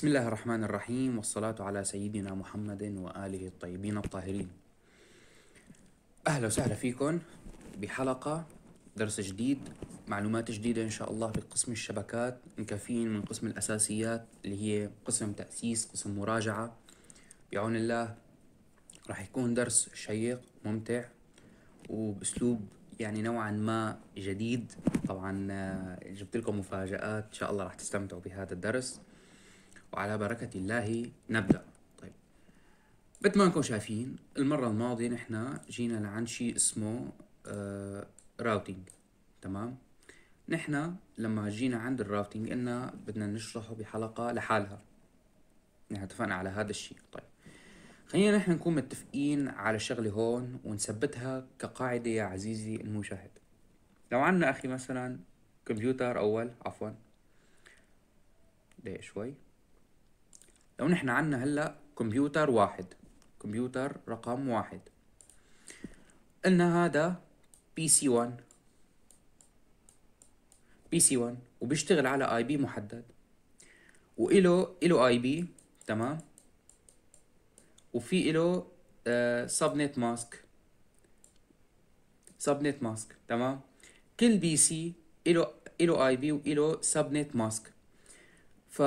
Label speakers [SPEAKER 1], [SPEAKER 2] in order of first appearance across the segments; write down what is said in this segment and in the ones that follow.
[SPEAKER 1] بسم الله الرحمن الرحيم والصلاة على سيدنا محمد وآله الطيبين الطاهرين أهلا وسهلا فيكم بحلقة درس جديد معلومات جديدة إن شاء الله بقسم الشبكات مكفين من قسم الأساسيات اللي هي قسم تأسيس قسم مراجعة بعون الله راح يكون درس شيق ممتع وبأسلوب يعني نوعا ما جديد طبعا جبت لكم مفاجآت إن شاء الله راح تستمتعوا بهذا الدرس وعلى بركة الله نبدأ طيب مثل ما انكم شايفين المرة الماضية نحن جينا لعند شيء اسمه آه راوتينج تمام نحن لما جينا عند الراوتينج قلنا بدنا نشرحه بحلقة لحالها نحن اتفقنا على هذا الشيء طيب خلينا نحن نكون متفقين على شغلة هون ونثبتها كقاعدة يا عزيزي المشاهد لو عنا أخي مثلا كمبيوتر أول عفوا دقيقة شوي لو نحن عنا هلا كمبيوتر واحد كمبيوتر رقم واحد قلنا هذا بي سي 1 بي سي 1 وبيشتغل على اي بي محدد وإلو إلو اي بي تمام وفي إلو سب نت ماسك سب نت ماسك تمام كل بي سي إلو إلو اي بي وإلو سب نت ماسك ف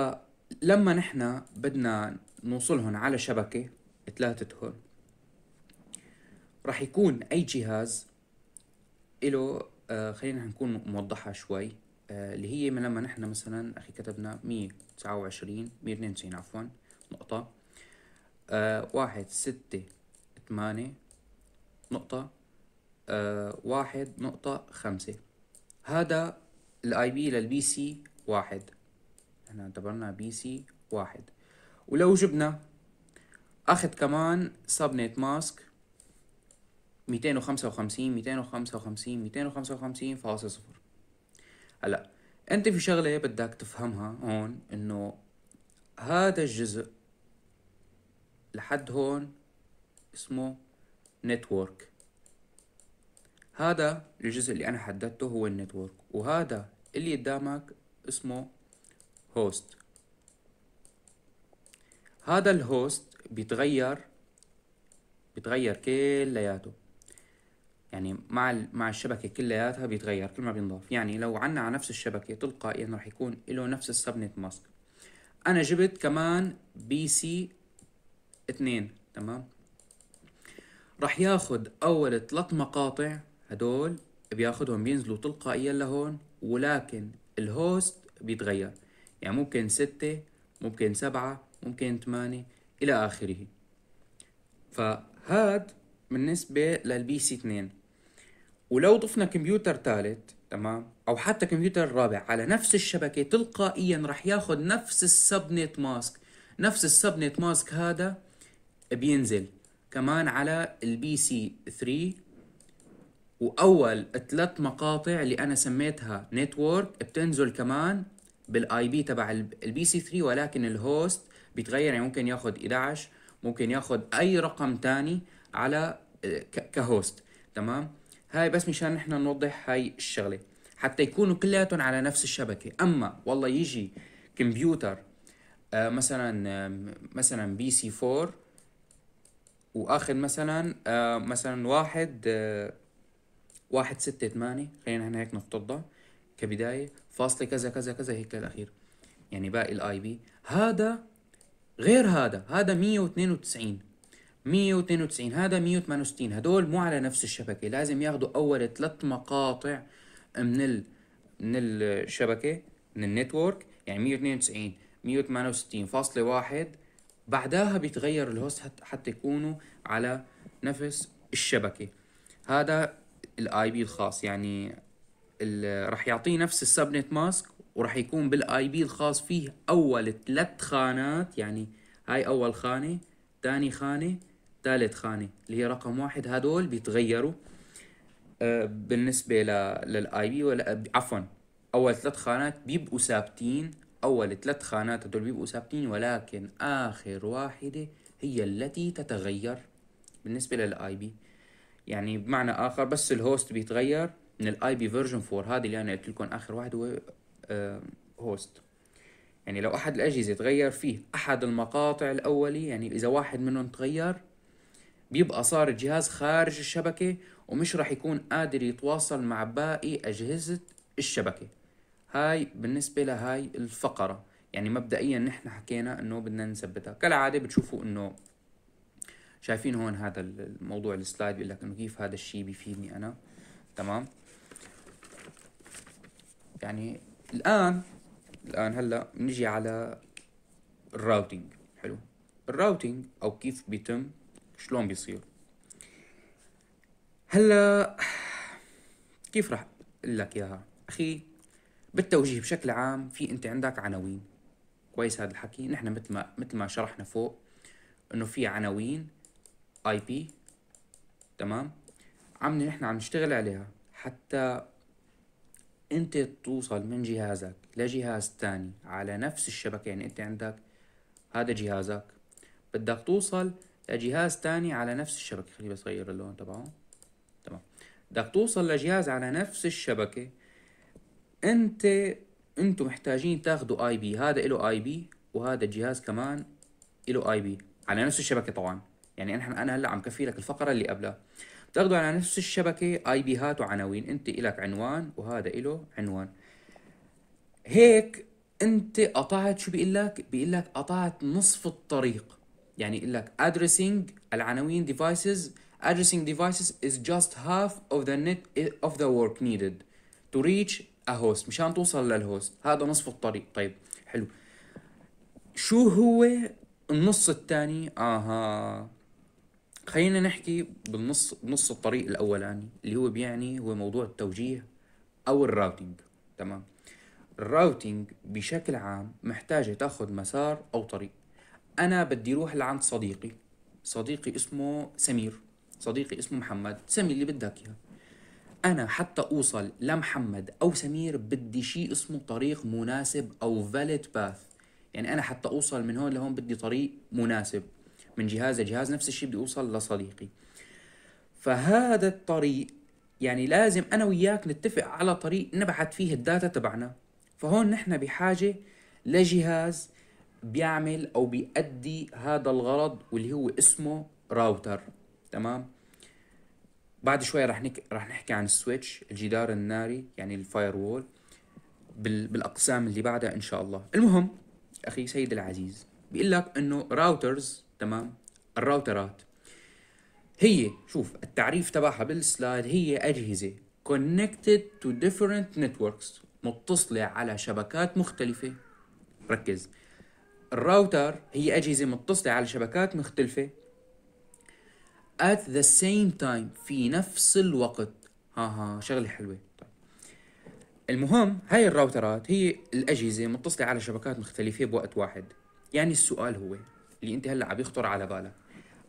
[SPEAKER 1] لما نحن بدنا نوصلهم على شبكة ثلاثتهم رح يكون أي جهاز إله آه خلينا نكون موضحة شوي آه اللي هي من لما نحن مثلا أخي كتبنا مية وعشرين مية 192 عفوا نقطة آه واحد ستة ثمانية نقطة آه واحد نقطة خمسة هذا الاي بي للبي سي واحد احنا اعتبرنا بي سي واحد ولو جبنا اخذ كمان سبنت ماسك 255 255 255.0 فاصل صفر هلا انت في شغله بدك تفهمها هون انه هذا الجزء لحد هون اسمه نتورك هذا الجزء اللي انا حددته هو النتورك وهذا اللي قدامك اسمه هوست هذا الهوست بيتغير بيتغير كلياته يعني مع مع الشبكه كلياتها بيتغير كل ما بينضاف يعني لو عنا على نفس الشبكه تلقائيا يعني راح يكون له نفس السبنت ماسك انا جبت كمان بي سي 2 تمام راح ياخد اول ثلاث مقاطع هدول بياخدهم بينزلوا تلقائيا لهون ولكن الهوست بيتغير يعني ممكن ستة ممكن سبعة ممكن ثمانية إلى آخره فهاد بالنسبة للبي سي 2 ولو ضفنا كمبيوتر ثالث تمام أو حتى كمبيوتر رابع على نفس الشبكة تلقائيا رح ياخد نفس السبنت ماسك نفس السبنت ماسك هذا بينزل كمان على البي سي 3 واول ثلاث مقاطع اللي انا سميتها نتورك بتنزل كمان بالاي بي تبع البي سي 3 ولكن الهوست بيتغير يعني ممكن ياخذ 11 ممكن ياخذ اي رقم ثاني على آه، كهوست تمام هاي بس مشان نحن نوضح هاي الشغله حتى يكونوا كلياتهم على نفس الشبكه اما والله يجي كمبيوتر آه، مثلا مثلا بي سي 4 واخذ مثلا آه، مثلا واحد واحد ستة ثمانية خلينا هنا هيك نفترضها كبدايه فاصله كذا كذا كذا هيك للاخير يعني باقي الاي بي هذا غير هذا هذا 192 192 هذا 168 هدول مو على نفس الشبكه لازم ياخذوا اول ثلاث مقاطع من ال من الشبكه من النتورك يعني 192 168 فاصلة واحد بعدها بيتغير الهوست حتى يكونوا على نفس الشبكة هذا الاي بي الخاص يعني راح يعطيه نفس السبنت ماسك وراح يكون بالاي بي الخاص فيه اول ثلاث خانات يعني هاي اول خانه ثاني خانه ثالث خانه اللي هي رقم واحد هدول بيتغيروا آه، بالنسبه للاي بي ولا عفوا اول ثلاث خانات بيبقوا ثابتين اول ثلاث خانات هدول بيبقوا ثابتين ولكن اخر واحده هي التي تتغير بالنسبه للاي بي يعني بمعنى اخر بس الهوست بيتغير من الاي بي فيرجن 4 هذه اللي انا قلت لكم اخر واحد هو هوست آه، يعني لو احد الاجهزه تغير فيه احد المقاطع الاولي يعني اذا واحد منهم تغير بيبقى صار الجهاز خارج الشبكه ومش راح يكون قادر يتواصل مع باقي اجهزه الشبكه هاي بالنسبه لهاي الفقره يعني مبدئيا نحن حكينا انه بدنا نثبتها كالعاده بتشوفوا انه شايفين هون هذا الموضوع السلايد بيقول لك انه كيف هذا الشيء بيفيدني انا تمام يعني الان الان هلا بنجي على الراوتينج حلو الراوتينج او كيف بيتم شلون بيصير هلا كيف راح اقول لك اياها اخي بالتوجيه بشكل عام في انت عندك عناوين كويس هذا الحكي نحن مثل ما مثل ما شرحنا فوق انه في عناوين اي بي تمام عم نحن عم نشتغل عليها حتى انت توصل من جهازك لجهاز تاني على نفس الشبكة يعني انت عندك هذا جهازك بدك توصل لجهاز تاني على نفس الشبكة خليني بس اغير اللون تبعه تمام بدك توصل لجهاز على نفس الشبكة انت انتم محتاجين تاخذوا اي بي هذا له اي بي وهذا الجهاز كمان له اي بي على نفس الشبكة طبعا يعني انا هلا عم كفي لك الفقرة اللي قبلها تاخذوا على نفس الشبكه اي بي هات وعناوين انت الك عنوان وهذا له عنوان هيك انت قطعت شو بيقول لك بيقول لك قطعت نصف الطريق يعني يقول لك ادريسنج العناوين ديفايسز ادريسنج ديفايسز از جاست هاف اوف ذا نت اوف ذا ورك نيدد تو ريتش ا هوست مشان توصل للهوست هذا نصف الطريق طيب حلو شو هو النص الثاني اها خلينا نحكي بالنص نص الطريق الاولاني اللي هو بيعني هو موضوع التوجيه او الراوتينج تمام الراوتينج بشكل عام محتاجة تاخذ مسار او طريق انا بدي اروح لعند صديقي صديقي اسمه سمير صديقي اسمه محمد سمي اللي بدك اياه انا حتى اوصل لمحمد او سمير بدي شيء اسمه طريق مناسب او فاليد باث يعني انا حتى اوصل من هون لهون بدي طريق مناسب من جهاز لجهاز نفس الشيء بدي اوصل لصديقي فهذا الطريق يعني لازم انا وياك نتفق على طريق نبعث فيه الداتا تبعنا فهون نحن بحاجه لجهاز بيعمل او بيأدي هذا الغرض واللي هو اسمه راوتر تمام بعد شوي رح نك... رح نحكي عن السويتش الجدار الناري يعني الفاير وول بال... بالاقسام اللي بعدها ان شاء الله المهم اخي سيد العزيز بيقول لك انه راوترز تمام الراوترات هي شوف التعريف تبعها بالسلايد هي أجهزة connected to different networks متصلة على شبكات مختلفة ركز الراوتر هي أجهزة متصلة على شبكات مختلفة at the same time في نفس الوقت ها ها شغلة حلوة طيب. المهم هاي الراوترات هي الأجهزة متصلة على شبكات مختلفة بوقت واحد يعني السؤال هو اللي انت هلا عم يخطر على بالك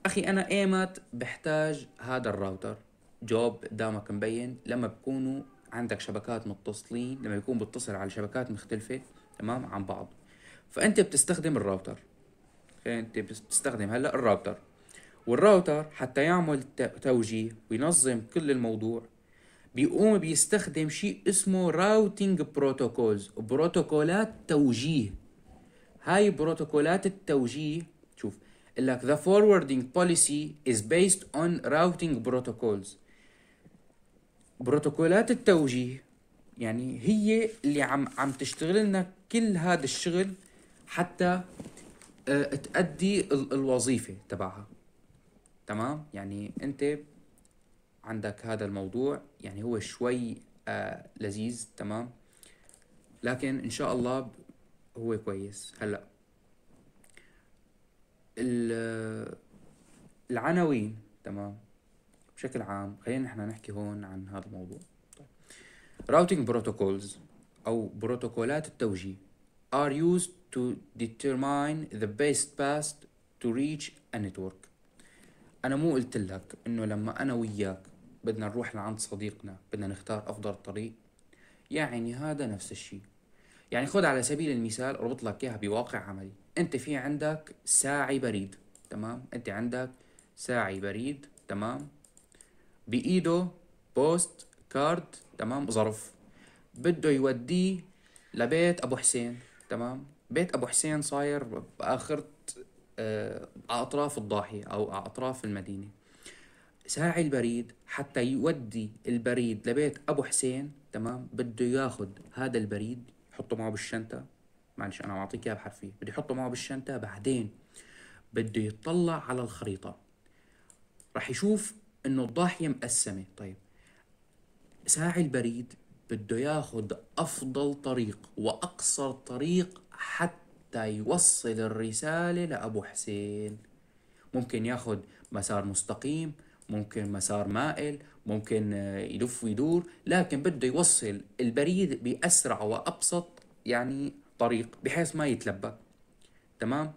[SPEAKER 1] اخي انا ايمت بحتاج هذا الراوتر جوب قدامك مبين لما بكونوا عندك شبكات متصلين لما يكون بتصل على شبكات مختلفة تمام عن بعض فأنت بتستخدم الراوتر أنت بتستخدم هلا الراوتر والراوتر حتى يعمل توجيه وينظم كل الموضوع بيقوم بيستخدم شيء اسمه راوتينج بروتوكولز بروتوكولات توجيه هاي بروتوكولات التوجيه قال لك the forwarding policy is based on routing protocols بروتوكولات التوجيه يعني هي اللي عم عم تشتغل لنا كل هذا الشغل حتى اه تأدي ال الوظيفة تبعها تمام يعني انت عندك هذا الموضوع يعني هو شوي آه لذيذ تمام لكن ان شاء الله هو كويس هلا العناوين تمام بشكل عام خلينا نحن نحكي هون عن هذا الموضوع راوتينج طيب. بروتوكولز او بروتوكولات التوجيه are used to determine the best path to reach a network انا مو قلت لك انه لما انا وياك بدنا نروح لعند صديقنا بدنا نختار افضل طريق يعني هذا نفس الشيء يعني خذ على سبيل المثال اربط لك اياها بواقع عملي انت في عندك ساعي بريد تمام انت عندك ساعي بريد تمام بايده بوست كارد تمام ظرف بده يوديه لبيت ابو حسين تمام بيت ابو حسين صاير باخرة آه اطراف الضاحية او اطراف المدينة ساعي البريد حتى يودي البريد لبيت ابو حسين تمام بده ياخذ هذا البريد يحطه معه بالشنطة معلش انا اعطيك اياها بحرفيه بده يحطه معه بالشنطه بعدين بده يطلع على الخريطه راح يشوف انه الضاحيه مقسمه طيب ساعي البريد بده ياخذ افضل طريق واقصر طريق حتى يوصل الرساله لابو حسين ممكن ياخذ مسار مستقيم ممكن مسار مائل ممكن يلف ويدور لكن بده يوصل البريد باسرع وابسط يعني طريق بحيث ما يتلبك تمام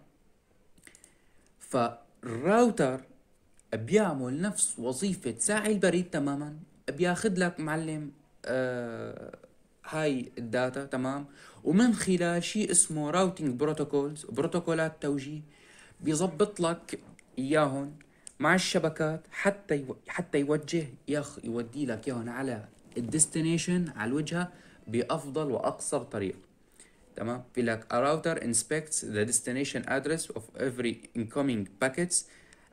[SPEAKER 1] فالراوتر بيعمل نفس وظيفة ساعي البريد تماما بياخد لك معلم آه هاي الداتا تمام ومن خلال شيء اسمه راوتينج بروتوكولز بروتوكولات توجيه بيظبط لك اياهم مع الشبكات حتى يو... حتى يوجه يخ يودي لك اياهم على الديستنيشن على الوجهه بافضل واقصر طريق تمام في لك a router inspects the destination address of every incoming packets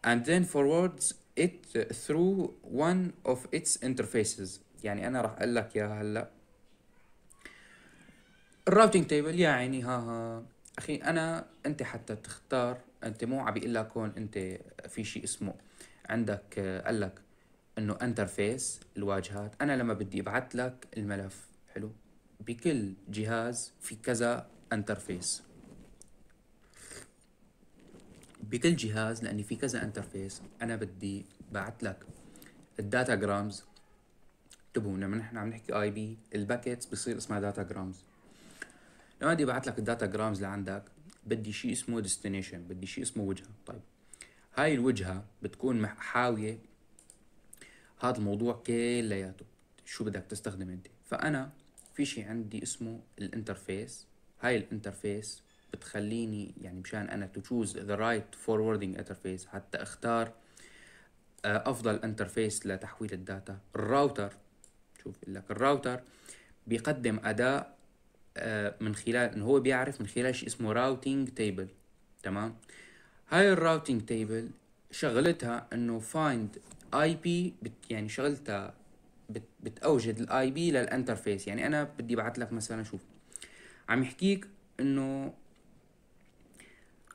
[SPEAKER 1] and then forwards it through one of its interfaces يعني انا راح اقول لك اياها هلا الراوتينج تيبل يا عيني ها ها اخي انا انت حتى تختار انت مو عم بيقول لك هون انت في شيء اسمه عندك قال لك انه انترفيس الواجهات انا لما بدي ابعث لك الملف حلو بكل جهاز في كذا انترفيس بكل جهاز لاني في كذا انترفيس انا بدي بعت لك الداتا جرامز انتبهوا لما نحن عم نحكي اي بي الباكيتس بصير اسمها داتا جرامز لما بدي بعت لك الداتا جرامز لعندك بدي شيء اسمه ديستنيشن بدي شيء اسمه وجهه طيب هاي الوجهه بتكون حاويه هذا الموضوع كلياته شو بدك تستخدم انت فانا في شيء عندي اسمه الانترفيس هاي الانترفيس بتخليني يعني مشان انا تو تشوز ذا رايت فوروردنج انترفيس حتى اختار آه، افضل انترفيس لتحويل الداتا الراوتر شوف لك الراوتر بيقدم اداء آه، من خلال انه هو بيعرف من خلال شيء اسمه راوتينج تيبل تمام هاي الراوتينج تيبل شغلتها انه فايند اي بي يعني شغلتها بتأوجد الاي بي للانترفيس يعني انا بدي ابعث لك مثلا شوف عم يحكيك انه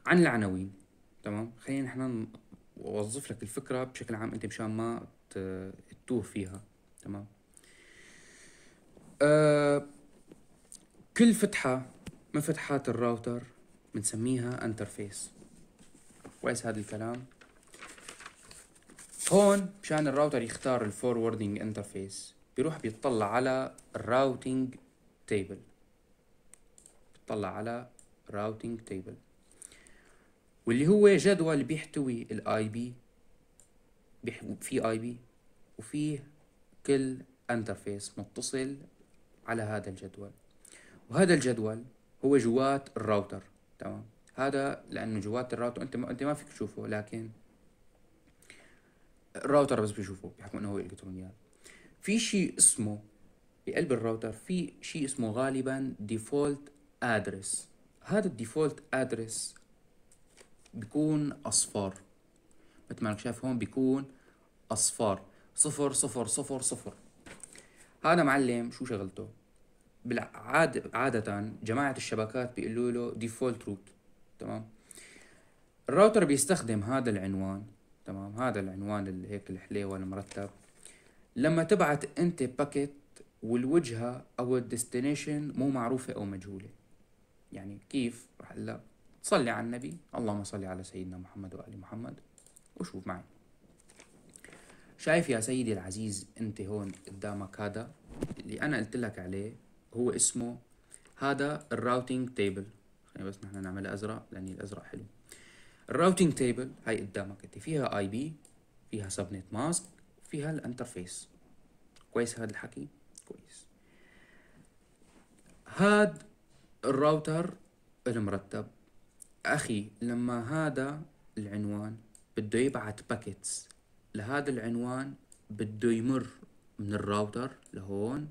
[SPEAKER 1] عن العناوين تمام خلينا نحن اوظف لك الفكره بشكل عام انت مشان ما تتوه فيها تمام آه، كل فتحه من فتحات الراوتر بنسميها انترفيس كويس هذا الكلام هون مشان الراوتر يختار الفوروردنج انترفيس بيروح بيطلع على الراوتنج تيبل بيطلع على راوتنج تيبل واللي هو جدول بيحتوي الاي بي في اي بي وفيه كل انترفيس متصل على هذا الجدول وهذا الجدول هو جوات الراوتر تمام هذا لانه جوات الراوتر انت ما انت ما فيك تشوفه لكن الراوتر بس بيشوفوه بيحكوا انه هو الكترونيات في شيء اسمه بقلب الراوتر في شيء اسمه غالبا ديفولت ادرس هذا الديفولت ادرس بيكون اصفار مثل ما انك شايف هون بيكون اصفار صفر صفر صفر صفر هذا معلم شو شغلته بالعادة عادة جماعة الشبكات بيقولوا له ديفولت روت تمام الراوتر بيستخدم هذا العنوان تمام هذا العنوان اللي هيك الحليوه المرتب لما تبعت انت باكيت والوجهه او الديستنيشن مو معروفه او مجهوله يعني كيف رح لا تصلي على النبي اللهم صل على سيدنا محمد وال محمد وشوف معي شايف يا سيدي العزيز انت هون قدامك هذا اللي انا قلت لك عليه هو اسمه هذا الراوتينج تيبل خلينا بس نحن نعملها ازرق لاني الازرق حلو الراوتنج تيبل هاي قدامك انت فيها اي بي فيها سبنت ماسك فيها الانترفيس كويس هذا الحكي كويس هاد الراوتر المرتب اخي لما هذا العنوان بده يبعت باكيتس لهذا العنوان بده يمر من الراوتر لهون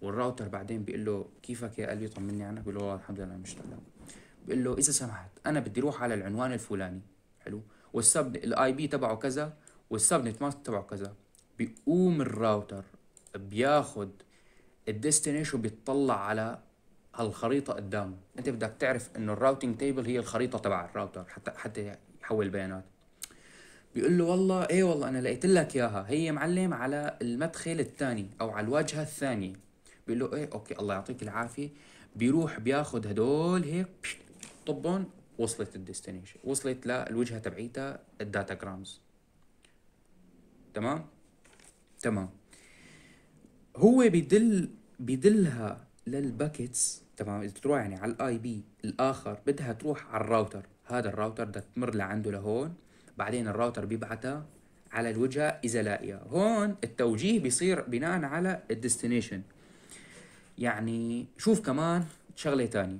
[SPEAKER 1] والراوتر بعدين بيقول له كيفك يا قلبي طمني عنك بيقول له الحمد لله مش تمام بقول له اذا سمحت انا بدي اروح على العنوان الفلاني حلو والسب الاي بي تبعه كذا والسب نت ماسك تبعه كذا بيقوم الراوتر بياخد الديستنيشن بيطلع على هالخريطه قدامه انت بدك تعرف انه الراوتنج تيبل هي الخريطه تبع الراوتر حتى حتى يحول بيانات بيقول له والله ايه والله انا لقيت لك اياها هي معلم على المدخل الثاني او على الواجهه الثانيه بيقول له ايه اوكي الله يعطيك العافيه بيروح بياخذ هدول هيك طبون وصلت الديستنيشن وصلت للوجهه تبعيتها الداتا جرامز تمام تمام هو بيدل بيدلها للباكيتس تمام اذا تروح يعني على الاي بي الاخر بدها تروح على الراوتر هذا الراوتر بدها تمر لعنده لهون بعدين الراوتر بيبعتها على الوجهه اذا لاقيها هون التوجيه بيصير بناء على الديستنيشن يعني شوف كمان شغله ثانيه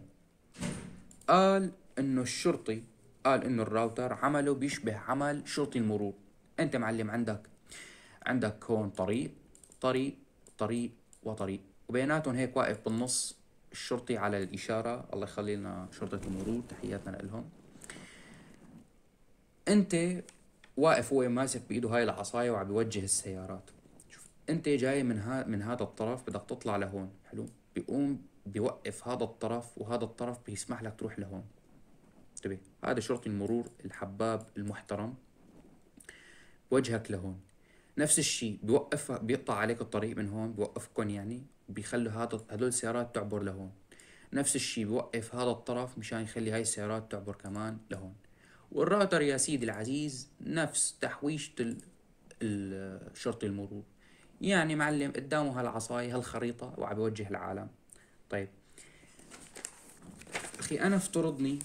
[SPEAKER 1] قال انه الشرطي قال انه الراوتر عمله بيشبه عمل شرطي المرور انت معلم عندك عندك هون طريق طريق طريق وطريق وبيناتهم هيك واقف بالنص الشرطي على الإشارة الله يخلي لنا شرطة المرور تحياتنا لهم أنت واقف هو ماسك بإيده هاي العصاية وعم بيوجه السيارات شوف أنت جاي من ها من هذا الطرف بدك تطلع لهون حلو بيقوم بيوقف هذا الطرف وهذا الطرف بيسمح لك تروح لهون انتبه هذا شرطي المرور الحباب المحترم وجهك لهون نفس الشيء بيوقف بيقطع عليك الطريق من هون بيوقفكم يعني بيخلوا هذا هدول السيارات تعبر لهون نفس الشيء بيوقف هذا الطرف مشان يخلي هاي السيارات تعبر كمان لهون والراوتر يا سيدي العزيز نفس تحويشة الشرطي المرور يعني معلم قدامه هالعصاية هالخريطة وعم بيوجه العالم طيب اخي انا افترضني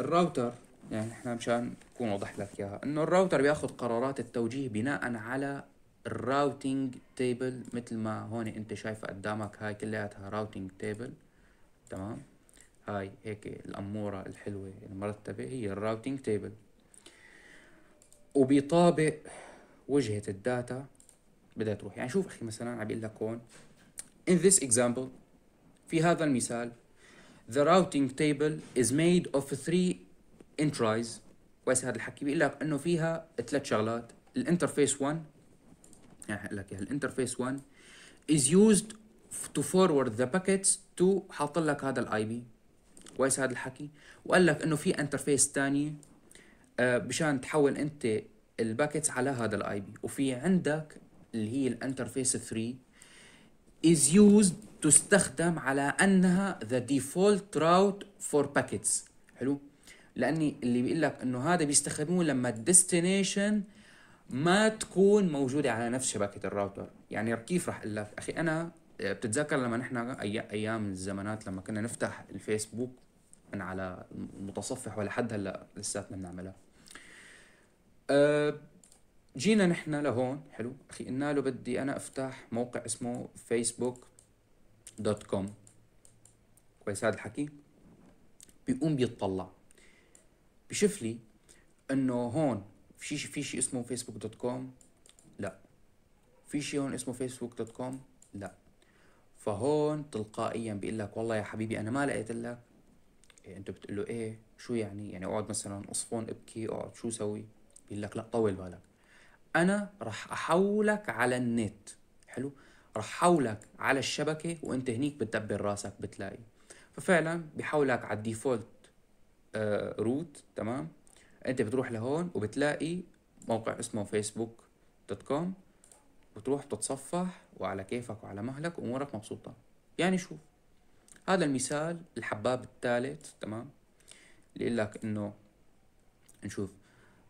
[SPEAKER 1] الراوتر يعني احنا مشان اكون وضح لك اياها انه الراوتر بياخذ قرارات التوجيه بناء على الراوتينج تيبل مثل ما هون انت شايفه قدامك هاي كلياتها راوتينج تيبل تمام هاي هيك الأمورة الحلوة المرتبة هي الراوتينج تيبل وبيطابق وجهة الداتا بدها تروح يعني شوف أخي مثلا عم بيقول لك هون in this example في هذا المثال the routing table is made of three entries كويس هذا الحكي بيقول لك انه فيها ثلاث شغلات الانترفيس 1 يعني لك اياها الانترفيس 1 is used to forward the packets to حاط لك هذا الاي بي كويس هذا الحكي وقال لك انه في انترفيس ثانيه آه، مشان تحول انت الباكيتس على هذا الاي بي وفي عندك اللي هي الانترفيس 3 is used تستخدم على انها ذا ديفولت راوت فور باكيتس حلو لاني اللي بيقول لك انه هذا بيستخدموه لما الديستنيشن ما تكون موجوده على نفس شبكه الراوتر يعني كيف راح اقول لك اخي انا آه، بتتذكر لما نحن ايام الزمانات لما كنا نفتح الفيسبوك من على المتصفح ولا حد هلا لساتنا بنعملها أه جينا نحن لهون حلو اخي قلنا له بدي انا افتح موقع اسمه فيسبوك دوت كوم كويس هذا الحكي بيقوم بيطلع بشوف لي انه هون في شيء في شيء اسمه فيسبوك دوت كوم لا في شيء هون اسمه فيسبوك دوت كوم لا فهون تلقائيا بيقول لك والله يا حبيبي انا ما لقيت لك إيه انت بتقول له ايه شو يعني يعني اقعد مثلا اصفن ابكي اقعد شو سوي بيقول لك لا طول بالك انا راح احولك على النت حلو رح حولك على الشبكه وانت هنيك بتدبر راسك بتلاقي ففعلا بحولك على الديفولت روت آه، تمام انت بتروح لهون وبتلاقي موقع اسمه فيسبوك دوت كوم بتروح بتتصفح وعلى كيفك وعلى مهلك وامورك مبسوطه يعني شوف هذا المثال الحباب الثالث تمام اللي لك انه نشوف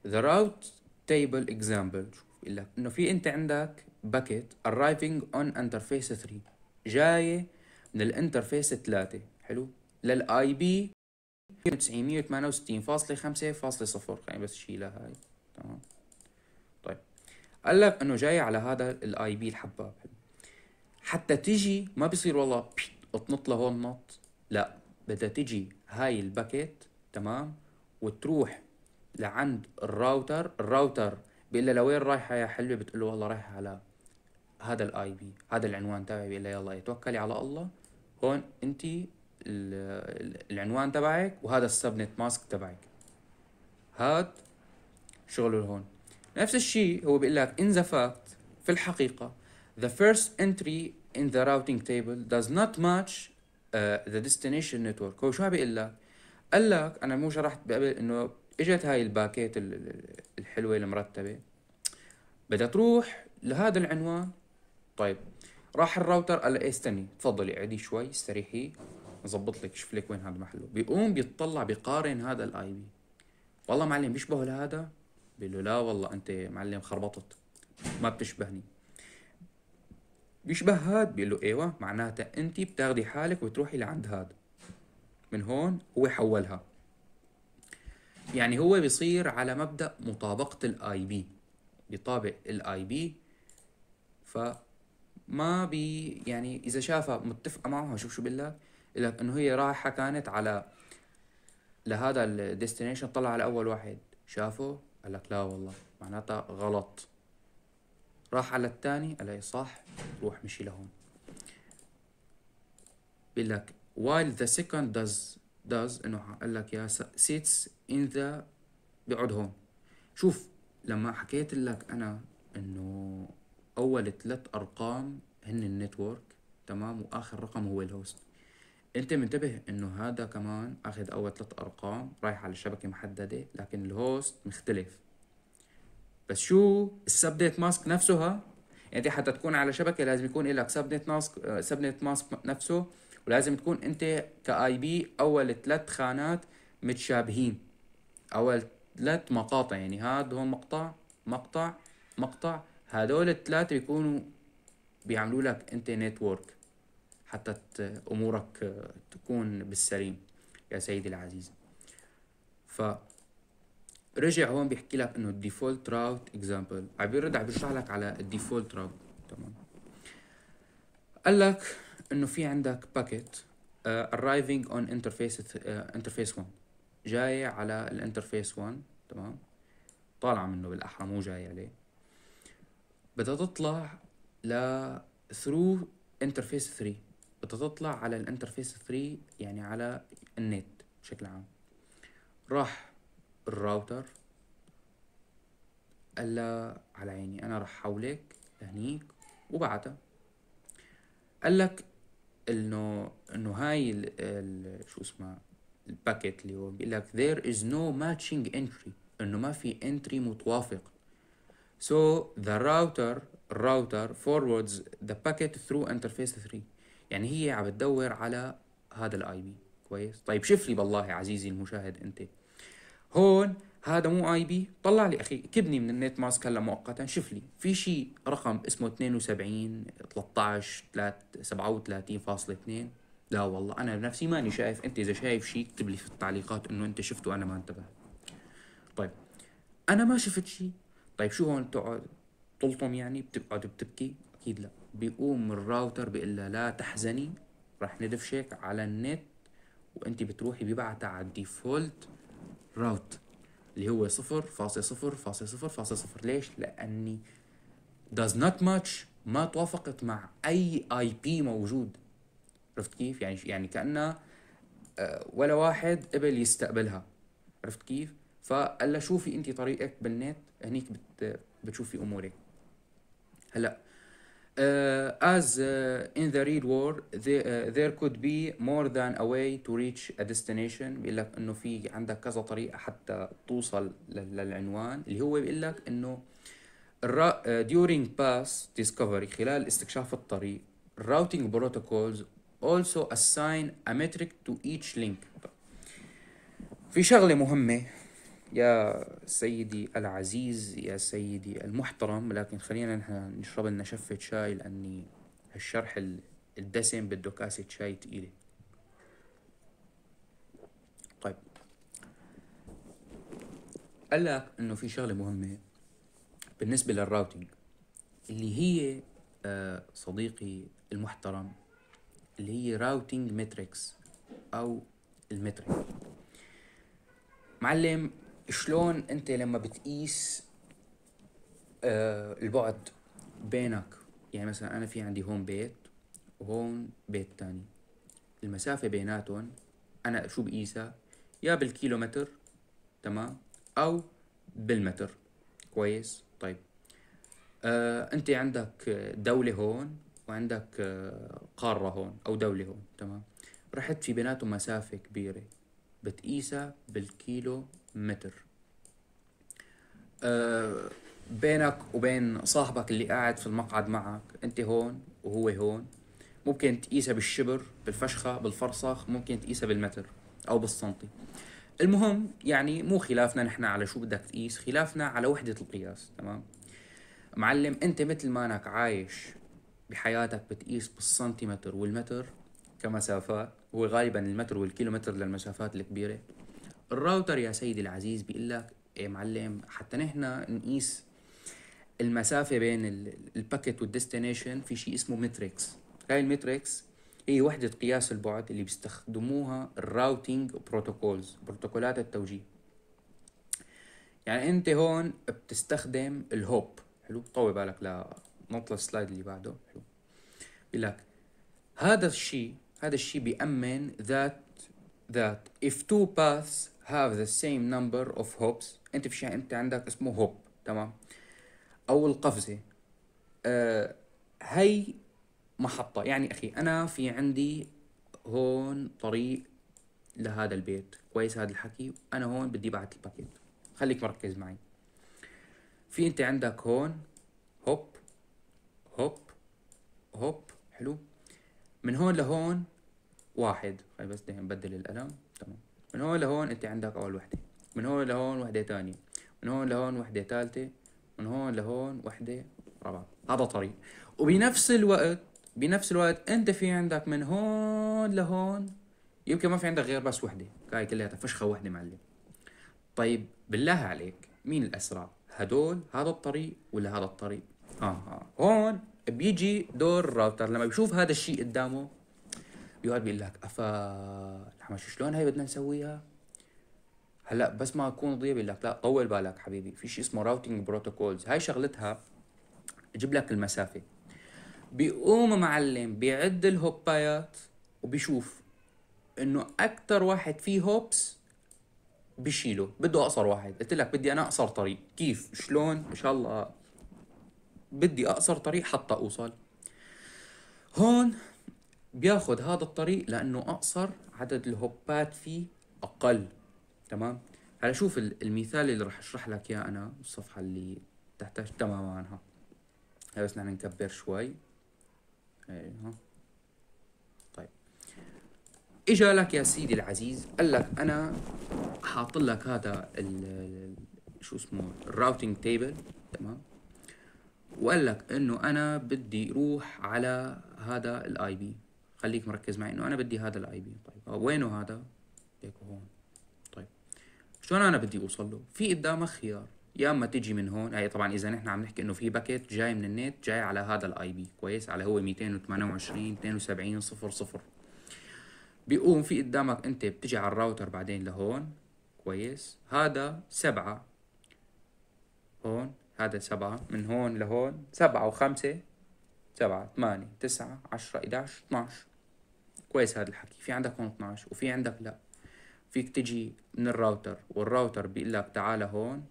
[SPEAKER 1] the route table example بيقول لك انه في انت عندك باكيت arriving on interface 3 جايه من الانترفيس 3 حلو للاي بي 968.5.0 خليني بس شيلها هاي تمام طيب قال لك انه جاي على هذا الاي بي الحباب حلو حتى تجي ما بصير والله تنط لهون نط لا بدها تجي هاي الباكيت تمام وتروح لعند الراوتر الراوتر بيقول لها لوين رايحه يا حلوه بتقول له والله رايحه على هذا الاي بي هذا العنوان تبعي بيقول لها يلا توكلي على الله هون انت العنوان تبعك وهذا السبنت ماسك تبعك هاد شغله لهون نفس الشيء هو بيقول لك in the fact في الحقيقة the first entry in the routing table does not match uh, the destination network هو شو عم بيقول لك؟ قال لك أنا مو شرحت قبل إنه اجت هاي الباكيت الحلوه المرتبه بدها تروح لهذا العنوان طيب راح الراوتر قال لي إيه، استني تفضلي اقعدي شوي استريحي نظبط لك شوف لك وين هذا محله بيقوم بيطلع بيقارن هذا الاي بي والله معلم بيشبهه لهذا بيقول له لا والله انت معلم خربطت ما بتشبهني بيشبه هاد بيقول له ايوه معناتها انت بتاخذي حالك وتروحي لعند هاد من هون هو حولها يعني هو بيصير على مبدأ مطابقة الاي بي بيطابق الاي بي فما بي يعني اذا شافها متفقة معه شوف شو بقول لك لك انه هي رايحة كانت على لهذا الديستنيشن طلع على اول واحد شافه قال لك لا والله معناتها غلط راح على الثاني قال لي صح روح مشي لهون بقول لك while the second does does انه قال لك يا sits in the بيقعد هون شوف لما حكيت لك انا انه اول ثلاث ارقام هن النتورك تمام واخر رقم هو الهوست انت منتبه انه هذا كمان اخذ اول ثلاث ارقام رايح على شبكه محدده لكن الهوست مختلف بس شو السبنت ماسك نفسها يعني انت حتى تكون على شبكه لازم يكون لك سبنت ماسك آه، سبنت ماسك نفسه ولازم تكون انت كاي بي اول ثلاث خانات متشابهين اول ثلاث مقاطع يعني هاد هون مقطع مقطع مقطع هذول الثلاثة بيكونوا بيعملوا لك انت نتورك حتى امورك تكون بالسليم يا سيدي العزيز ف رجع هون بيحكي لك انه الديفولت راوت اكزامبل عم بيرد عم بيشرح لك على الديفولت راوت تمام قال لك انه في عندك باكيت آه، arriving on interface آه، interface 1 جاية على الانترفيس 1 تمام طالعة منه بالاحرى مو جاية عليه بدها تطلع ل through interface 3 بدها تطلع على الانترفيس 3 يعني على النت بشكل عام راح الراوتر قال على عيني انا راح حولك لهنيك وبعتها قال لك انه انه هاي الـ الـ شو اسمه الباكيت اللي هو بيقول لك ذير از نو ماتشنج انتري انه ما في انتري متوافق سو ذا راوتر الراوتر فوروردز ذا باكيت ثرو انترفيس 3 يعني هي عم بتدور على هذا الاي بي كويس طيب شف لي بالله عزيزي المشاهد انت هون هذا مو اي بي طلع لي اخي كبني من النت ماسك هلا مؤقتا شوف لي في شيء رقم اسمه 72 13 37.2 لا والله انا بنفسي ماني شايف انت اذا شايف شيء اكتب لي في التعليقات انه انت شفته وانا ما انتبهت طيب انا ما شفت شيء طيب شو هون بتقعد تلطم يعني بتقعد بتبكي اكيد لا بيقوم الراوتر بيقول لا تحزني رح ندفشك على النت وانت بتروحي ببعتها على الديفولت راوت اللي هو صفر فاصل صفر فاصل صفر فاصل صفر ليش؟ لأني does not match ما توافقت مع أي اي بي موجود عرفت كيف؟ يعني يعني كأنه آه، ولا واحد قبل يستقبلها عرفت كيف؟ فقال له شوفي انت طريقك بالنت هنيك بتشوفي امورك هلا Uh, as uh, in the real world the, uh, there could be more than a way to reach a destination بيقول لك انه في عندك كذا طريقه حتى توصل للعنوان اللي هو بيقول لك انه during path discovery خلال استكشاف الطريق routing protocols also assign a metric to each link في شغله مهمه يا سيدي العزيز يا سيدي المحترم لكن خلينا نحن نشرب لنا شفة شاي لأني هالشرح الدسم بده كاسة شاي تقيلة طيب قال لك انه في شغلة مهمة بالنسبة للراوتينج اللي هي آه، صديقي المحترم اللي هي راوتينج ماتريكس او المتريك معلم شلون انت لما بتقيس آه البعد بينك يعني مثلا انا في عندي هون بيت وهون بيت تاني المسافة بيناتهم انا شو بقيسها يا بالكيلومتر تمام او بالمتر كويس طيب آه انت عندك دولة هون وعندك آه قارة هون او دولة هون تمام رحت في بيناتهم مسافة كبيرة بتقيسها بالكيلو متر أه بينك وبين صاحبك اللي قاعد في المقعد معك انت هون وهو هون ممكن تقيسها بالشبر بالفشخة بالفرصخ ممكن تقيسها بالمتر او بالسنتي المهم يعني مو خلافنا نحن على شو بدك تقيس خلافنا على وحدة القياس تمام معلم انت مثل ما انك عايش بحياتك بتقيس بالسنتيمتر والمتر كمسافات هو غالبا المتر والكيلومتر للمسافات الكبيرة الراوتر يا سيدي العزيز بيقول لك إيه يا معلم حتى نحن نقيس المسافة بين الباكت والديستنيشن في شيء اسمه متريكس هاي المتريكس هي إيه، وحدة قياس البعد اللي بيستخدموها الراوتينج بروتوكولز بروتوكولات التوجيه يعني انت هون بتستخدم الهوب حلو طوي بالك لنطلع السلايد اللي بعده حلو بيقول لك هذا الشيء هذا الشيء بيأمن ذات that if two paths have the same number of hops انت في شيء انت عندك اسمه هوب تمام او القفزه آه هي محطه يعني اخي انا في عندي هون طريق لهذا البيت كويس هذا الحكي انا هون بدي بعت الباكيت خليك مركز معي في انت عندك هون هوب هوب هوب حلو من هون لهون واحد خلي بس بدي بدل القلم تمام من هون لهون انت عندك اول وحده من هون لهون وحده ثانيه من هون لهون وحده ثالثه من هون لهون وحده رابعه هذا طريق وبنفس الوقت بنفس الوقت انت في عندك من هون لهون يمكن ما في عندك غير بس وحده هاي كلياتها فشخه وحده معلم طيب بالله عليك مين الاسرع هدول هذا الطريق ولا هذا الطريق اه, آه. هون بيجي دور الراوتر لما بيشوف هذا الشيء قدامه بيقعد بيقول لك افا حماش شلون هاي بدنا نسويها هلا بس ما اكون ضيع بقول لك لا طول بالك حبيبي في شيء اسمه راوتنج بروتوكولز هاي شغلتها جيب لك المسافه بيقوم معلم بيعد الهوبايات وبيشوف انه اكثر واحد فيه هوبس بشيله بده اقصر واحد قلت لك بدي انا اقصر طريق كيف شلون ان شاء الله بدي اقصر طريق حتى اوصل هون بياخذ هذا الطريق لانه اقصر عدد الهوبات فيه اقل تمام هلا شوف المثال اللي راح اشرح لك اياه انا الصفحه اللي تحتاج تماما عنها بس نحن نكبر شوي ايوه طيب اجى لك يا سيدي العزيز قال لك انا حاط لك هذا الـ شو اسمه الراوتنج تيبل تمام وقال لك انه انا بدي اروح على هذا الاي بي خليك مركز معي انه انا بدي هذا الاي بي طيب وينه هذا؟ هيك هون طيب شلون انا بدي اوصل له؟ في قدامك خيار يا اما تيجي من هون هي طبعا اذا نحن عم نحكي انه في باكيت جاي من النت جاي على هذا الاي بي كويس على هو 228 72 صفر صفر بيقوم في قدامك انت بتجي على الراوتر بعدين لهون كويس هذا سبعة هون هذا سبعة من هون لهون سبعة وخمسة سبعة ثمانية تسعة عشرة 11 12 كويس هذا الحكي في عندك هون 12 وفي عندك لا فيك تجي من الراوتر والراوتر بيقول لك تعال هون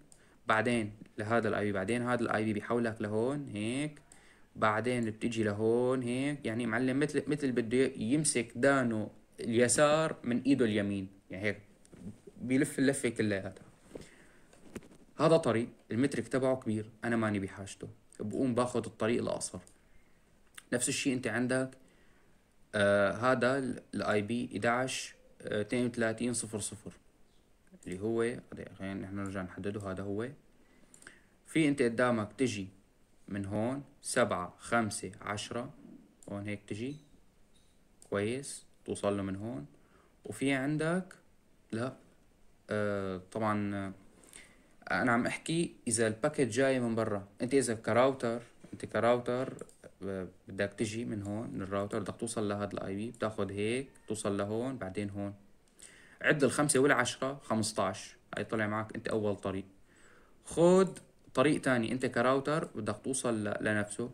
[SPEAKER 1] بعدين لهذا الاي بي بعدين هذا الاي بي بيحولك لهون هيك بعدين بتجي لهون هيك يعني معلم مثل مثل بده يمسك دانو اليسار من ايده اليمين يعني هيك بيلف اللفه كلياتها هذا طريق المترك تبعه كبير انا ماني بحاجته بقوم باخذ الطريق الاقصر نفس الشيء انت عندك آه هذا الاي بي 11 32 آه، صفر صفر اللي هو خلينا نحن نرجع نحدده هذا هو في انت قدامك تجي من هون سبعة خمسة عشرة هون هيك تجي كويس توصل له من هون وفي عندك لا آه طبعا آه، انا عم احكي اذا الباكيت جاي من برا انت اذا كراوتر انت كراوتر بدك تجي من هون من الراوتر بدك توصل لهذا الاي بي بتاخد هيك توصل لهون بعدين هون عد الخمسة والعشرة 15 هاي طلع معك انت اول طريق خود طريق تاني انت كراوتر بدك توصل لنفسه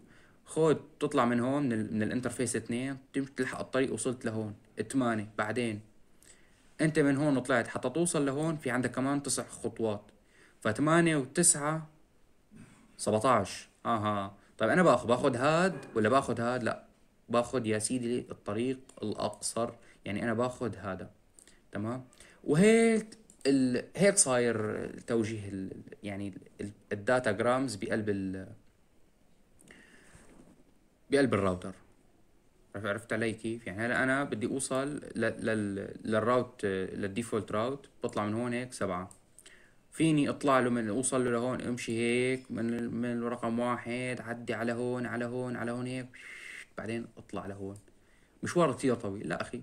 [SPEAKER 1] خود تطلع من هون من, ال من الانترفيس اتنين تلحق الطريق وصلت لهون ثمانية بعدين انت من هون طلعت حتى توصل لهون في عندك كمان تسع خطوات فثمانية وتسعة سبعتاش اها طيب انا باخذ باخذ هاد ولا باخذ هاد لا باخذ يا سيدي الطريق الاقصر يعني انا باخذ هذا تمام وهيك ال... هيك صاير توجيه ال... يعني الداتا جرامز بقلب ال... بقلب الراوتر عرفت علي كيف يعني هلا انا بدي اوصل لل... لل... للراوت للديفولت راوت بطلع من هون هيك سبعة فيني اطلع له من اوصل له لهون امشي هيك من من رقم واحد عدي على هون على هون على هون هيك بعدين اطلع لهون مشوار كثير طويل لا اخي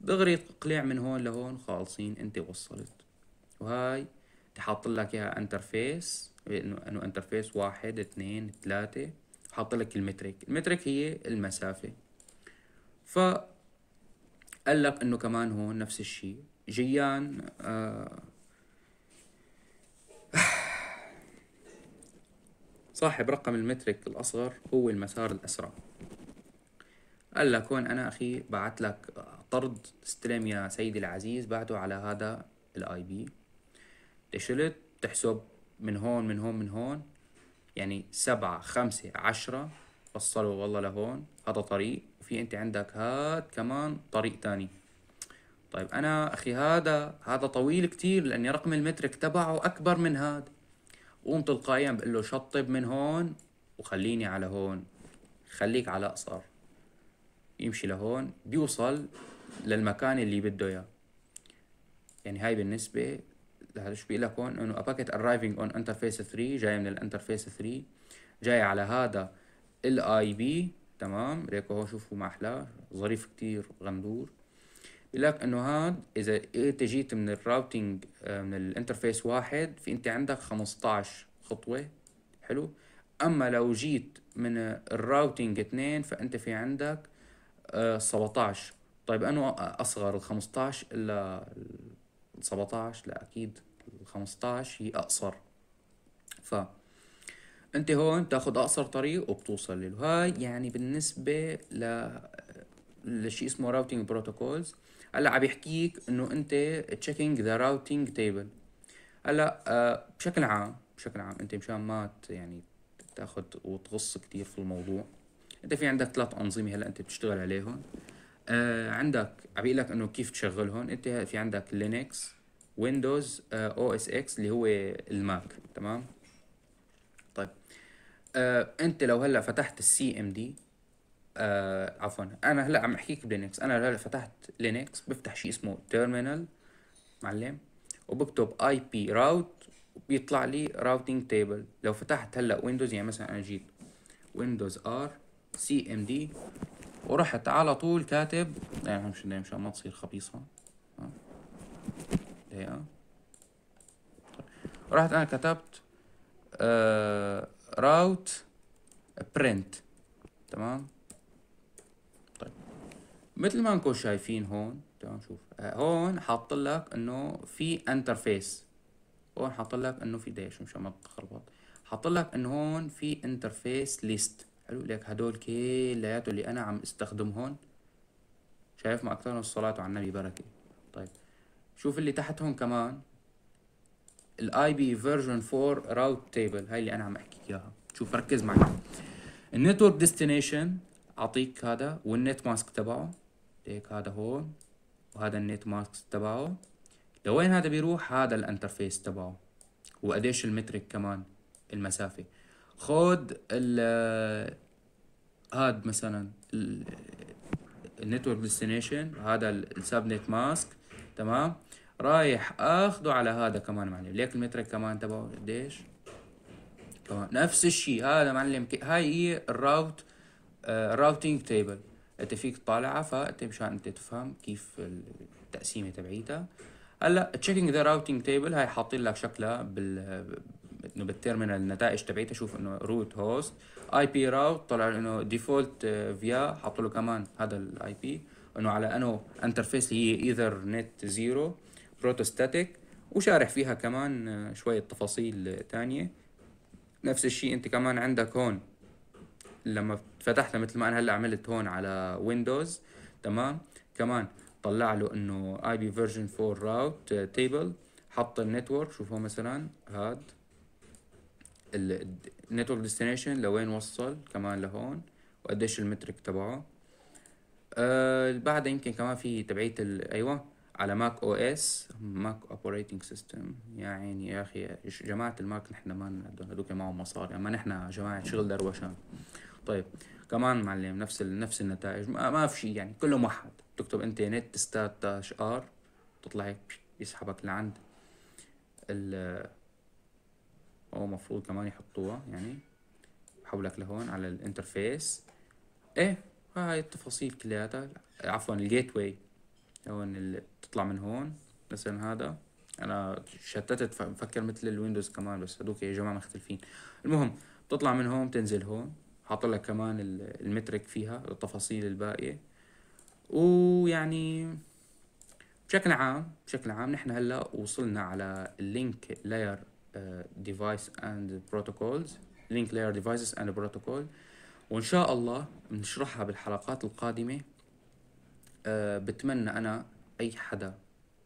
[SPEAKER 1] دغري قليع من هون لهون خالصين انت وصلت وهاي حاط لك اياها انترفيس انه انه انترفيس واحد اثنين ثلاثة حاط لك المترك المترك هي المسافة ف قال لك انه كمان هون نفس الشيء جيان آه صاحب رقم المترك الأصغر هو المسار الأسرع قال لك هون أنا أخي بعت لك طرد استلم يا سيدي العزيز بعده على هذا الاي بي تشلت تحسب من هون من هون من هون يعني سبعة خمسة عشرة وصلوا والله لهون هذا طريق وفي انت عندك هاد كمان طريق تاني طيب انا اخي هذا هذا طويل كتير لاني رقم المترك تبعه اكبر من هاد وقوم تلقائيا بقول له شطب من هون وخليني على هون خليك على اقصر يمشي لهون بيوصل للمكان اللي بده اياه يعني هاي بالنسبه هذا شو بيقول لك هون انه اباكيت ارايفنج اون انترفيس 3 جاي من الانترفيس 3 جاي على هذا الاي بي تمام ليكو هون شوفوا ما احلاه ظريف كتير غندور بيقول لك انه هاد اذا انت إيه جيت من الراوتنج آه، من الانترفيس واحد في انت عندك 15 خطوه حلو اما لو جيت من الراوتنج اثنين فانت في عندك 17 آه، طيب انه اصغر ال 15 الا ال 17 لا اكيد ال 15 هي اقصر ف انت هون تاخذ اقصر طريق وبتوصل له هاي يعني بالنسبه ل لشيء اسمه راوتنج بروتوكولز هلا عم يحكيك انه انت تشيكينج ذا راوتينج تيبل هلا آه، بشكل عام بشكل عام انت مشان ما يعني تاخذ وتغص كثير في الموضوع انت في عندك ثلاث انظمه هلا انت بتشتغل عليهم آه عندك عم بقول لك انه كيف تشغلهم انت في عندك لينكس ويندوز او اس اكس اللي هو الماك تمام طيب آه انت لو هلا فتحت السي ام دي آه عفوا انا هلا عم احكيك بلينكس انا هلا فتحت لينكس بفتح شيء اسمه تيرمينال معلم وبكتب اي بي راوت بيطلع لي راوتينج تيبل لو فتحت هلا ويندوز يعني مثلا انا جيت ويندوز ار سي ام دي ورحت على طول كاتب يعني مش مشان ما تصير خبيصه هي آه. إيه، آه. رحت انا كتبت آه راوت برنت تمام مثل ما انكم شايفين هون تمام شوف آه، هون حاط لك انه في انترفيس هون حاط لك انه في ديش مشان ما تخربط حاط لك انه هون في انترفيس ليست حلو لك هدول كلياتهم اللي انا عم استخدمهم شايف ما اكثرهم الصلاه على النبي بركه طيب شوف اللي تحتهم كمان الاي بي فيرجن 4 راوت تيبل هاي اللي انا عم احكي اياها شوف ركز معي النتورك ديستنيشن اعطيك هذا والنت ماسك تبعه هيك إيه، هذا هو وهذا النت ماسك تبعه لوين هذا بيروح هذا الانترفيس تبعه وقديش المترك كمان المسافة خود ال هاد مثلا النتورك ديستنيشن هذا نت ماسك تمام رايح اخده على هذا كمان معلم ليك المترك كمان تبعه قديش كمان نفس الشيء هذا معلم هاي هي الراوت الراوتينج تيبل انت فيك تطالعها فانت مشان انت تفهم كيف التقسيمه تبعيتها هلا تشيكينج ذا راوتينج تيبل هاي حاطين لك شكلها بال انه بالترمينال النتائج تبعيتها شوف انه روت هوست اي بي راوت طلع انه ديفولت فيا آه، حاطوا له كمان هذا الاي بي انه على انه انترفيس هي ايذر نت زيرو بروتوستاتيك وشارح فيها كمان آه، شويه تفاصيل تانية نفس الشيء انت كمان عندك هون لما فتحتها مثل ما انا هلا عملت هون على ويندوز تمام كمان طلع له انه اي بي فيرجن 4 راوت تيبل حط النتورك شوفوا مثلا هاد النتورك ديستنيشن لوين وصل كمان لهون وقديش المترك تبعه آه بعدها يمكن كمان في تبعيه ايوه على ماك او اس ماك اوبريتنج سيستم يا عيني يا اخي جماعه الماك نحن ما هذول معهم مصاري اما نحن جماعه شغل دروشان طيب كمان معلم نفس ال... نفس النتائج ما, ما في شيء يعني كله موحد تكتب انت نت ستات داش ار تطلع يسحبك لعند ال او مفروض كمان يحطوها يعني حولك لهون على الانترفيس ايه هاي التفاصيل كلياتها عفوا الجيت واي هون اللي بتطلع من هون مثلا هذا انا شتتت مفكر مثل الويندوز كمان بس هدوك يا جماعه مختلفين المهم بتطلع من هون بتنزل هون حاط لك كمان المترك فيها التفاصيل الباقية ويعني بشكل عام بشكل عام نحن هلا وصلنا على اللينك لاير ديفايس اند بروتوكولز لينك لاير ديفايسز اند بروتوكول وان شاء الله بنشرحها بالحلقات القادمه أه بتمنى انا اي حدا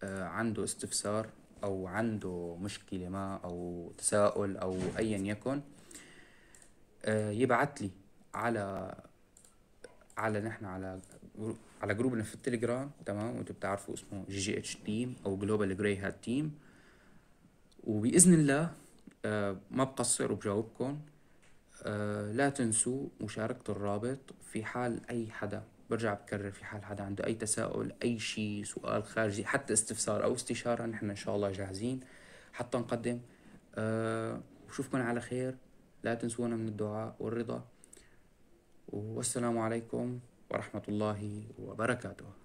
[SPEAKER 1] أه عنده استفسار او عنده مشكله ما او تساؤل او ايا يكن آه، يبعت لي على على نحن على على جروبنا في التليجرام تمام وانتم بتعرفوا اسمه جي جي اتش تيم او جلوبال جراي هات تيم وباذن الله آه، ما بقصر وبجاوبكم آه، لا تنسوا مشاركة الرابط في حال أي حدا برجع بكرر في حال حدا عنده أي تساؤل أي شيء سؤال خارجي حتى استفسار أو استشارة نحن إن شاء الله جاهزين حتى نقدم وشوفكم على خير لا تنسونا من الدعاء والرضا والسلام عليكم ورحمة الله وبركاته